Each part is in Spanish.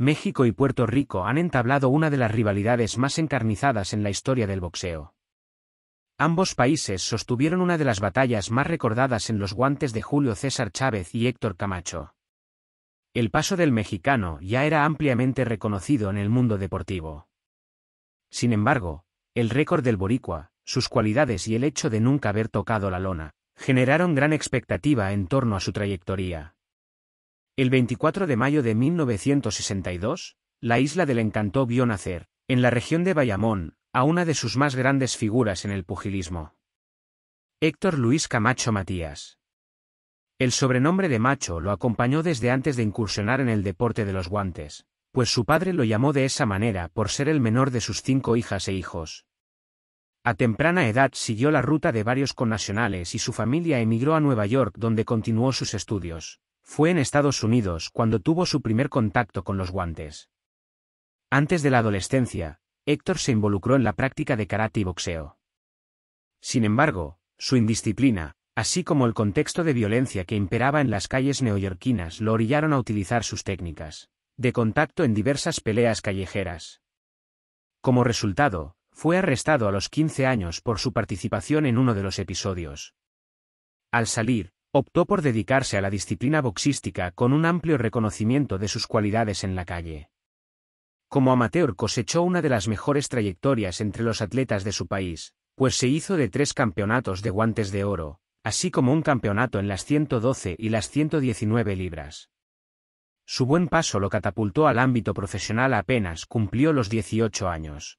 México y Puerto Rico han entablado una de las rivalidades más encarnizadas en la historia del boxeo. Ambos países sostuvieron una de las batallas más recordadas en los guantes de Julio César Chávez y Héctor Camacho. El paso del mexicano ya era ampliamente reconocido en el mundo deportivo. Sin embargo, el récord del boricua, sus cualidades y el hecho de nunca haber tocado la lona, generaron gran expectativa en torno a su trayectoria. El 24 de mayo de 1962, la isla del encanto vio nacer, en la región de Bayamón, a una de sus más grandes figuras en el pugilismo. Héctor Luis Camacho Matías. El sobrenombre de Macho lo acompañó desde antes de incursionar en el deporte de los guantes, pues su padre lo llamó de esa manera por ser el menor de sus cinco hijas e hijos. A temprana edad siguió la ruta de varios connacionales y su familia emigró a Nueva York donde continuó sus estudios. Fue en Estados Unidos cuando tuvo su primer contacto con los guantes. Antes de la adolescencia, Héctor se involucró en la práctica de karate y boxeo. Sin embargo, su indisciplina, así como el contexto de violencia que imperaba en las calles neoyorquinas lo orillaron a utilizar sus técnicas de contacto en diversas peleas callejeras. Como resultado, fue arrestado a los 15 años por su participación en uno de los episodios. Al salir, Optó por dedicarse a la disciplina boxística con un amplio reconocimiento de sus cualidades en la calle. Como amateur cosechó una de las mejores trayectorias entre los atletas de su país, pues se hizo de tres campeonatos de guantes de oro, así como un campeonato en las 112 y las 119 libras. Su buen paso lo catapultó al ámbito profesional apenas cumplió los 18 años.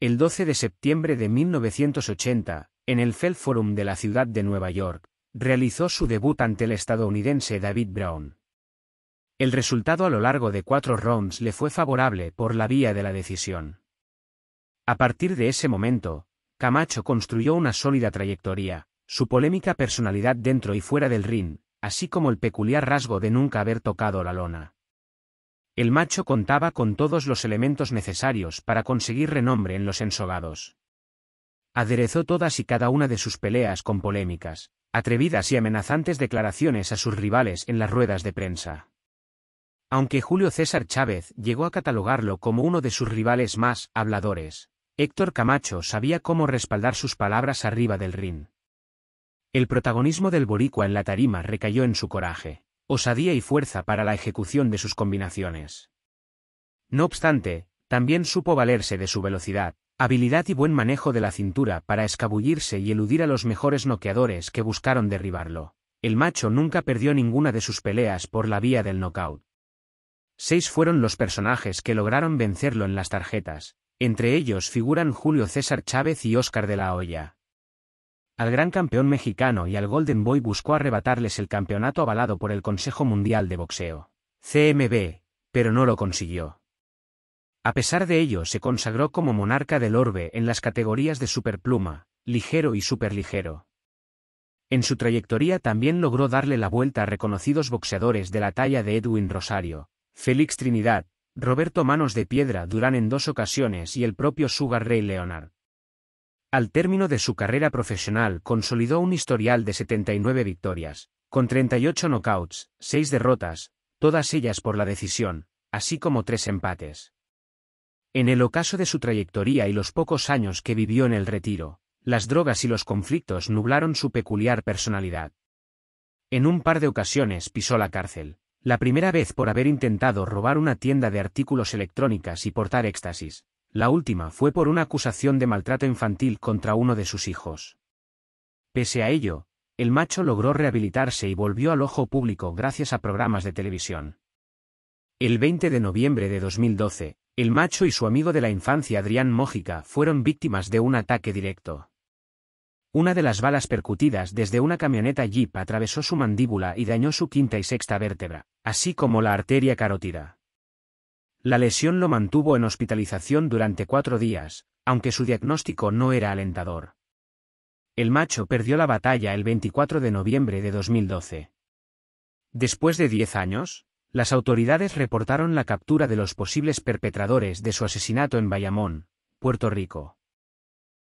El 12 de septiembre de 1980, en el Feld Forum de la ciudad de Nueva York, realizó su debut ante el estadounidense David Brown. El resultado a lo largo de cuatro rounds le fue favorable por la vía de la decisión. A partir de ese momento, Camacho construyó una sólida trayectoria, su polémica personalidad dentro y fuera del ring, así como el peculiar rasgo de nunca haber tocado la lona. El macho contaba con todos los elementos necesarios para conseguir renombre en los ensogados. Aderezó todas y cada una de sus peleas con polémicas, atrevidas y amenazantes declaraciones a sus rivales en las ruedas de prensa. Aunque Julio César Chávez llegó a catalogarlo como uno de sus rivales más habladores, Héctor Camacho sabía cómo respaldar sus palabras arriba del ring. El protagonismo del boricua en la tarima recayó en su coraje, osadía y fuerza para la ejecución de sus combinaciones. No obstante, también supo valerse de su velocidad, Habilidad y buen manejo de la cintura para escabullirse y eludir a los mejores noqueadores que buscaron derribarlo. El macho nunca perdió ninguna de sus peleas por la vía del knockout. Seis fueron los personajes que lograron vencerlo en las tarjetas, entre ellos figuran Julio César Chávez y Óscar de la Hoya. Al gran campeón mexicano y al Golden Boy buscó arrebatarles el campeonato avalado por el Consejo Mundial de Boxeo, CMB, pero no lo consiguió. A pesar de ello se consagró como monarca del orbe en las categorías de superpluma, ligero y superligero. En su trayectoria también logró darle la vuelta a reconocidos boxeadores de la talla de Edwin Rosario, Félix Trinidad, Roberto Manos de Piedra Durán en dos ocasiones y el propio Sugar Ray Leonard. Al término de su carrera profesional consolidó un historial de 79 victorias, con 38 knockouts, 6 derrotas, todas ellas por la decisión, así como 3 empates. En el ocaso de su trayectoria y los pocos años que vivió en el retiro, las drogas y los conflictos nublaron su peculiar personalidad. En un par de ocasiones pisó la cárcel, la primera vez por haber intentado robar una tienda de artículos electrónicas y portar éxtasis, la última fue por una acusación de maltrato infantil contra uno de sus hijos. Pese a ello, el macho logró rehabilitarse y volvió al ojo público gracias a programas de televisión. El 20 de noviembre de 2012, el macho y su amigo de la infancia Adrián Mójica fueron víctimas de un ataque directo. Una de las balas percutidas desde una camioneta Jeep atravesó su mandíbula y dañó su quinta y sexta vértebra, así como la arteria carótida. La lesión lo mantuvo en hospitalización durante cuatro días, aunque su diagnóstico no era alentador. El macho perdió la batalla el 24 de noviembre de 2012. Después de diez años, las autoridades reportaron la captura de los posibles perpetradores de su asesinato en Bayamón, Puerto Rico.